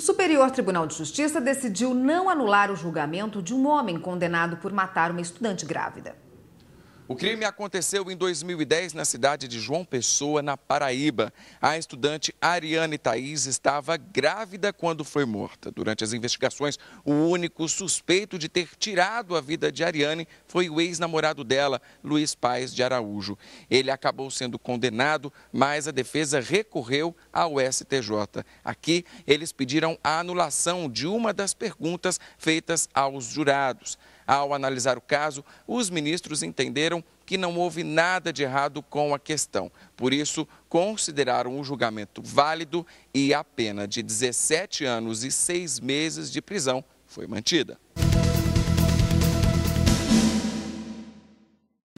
O Superior Tribunal de Justiça decidiu não anular o julgamento de um homem condenado por matar uma estudante grávida. O crime aconteceu em 2010 na cidade de João Pessoa, na Paraíba. A estudante Ariane Thaís estava grávida quando foi morta. Durante as investigações, o único suspeito de ter tirado a vida de Ariane foi o ex-namorado dela, Luiz Paes de Araújo. Ele acabou sendo condenado, mas a defesa recorreu ao STJ. Aqui, eles pediram a anulação de uma das perguntas feitas aos jurados. Ao analisar o caso, os ministros entenderam que não houve nada de errado com a questão. Por isso, consideraram o julgamento válido e a pena de 17 anos e 6 meses de prisão foi mantida.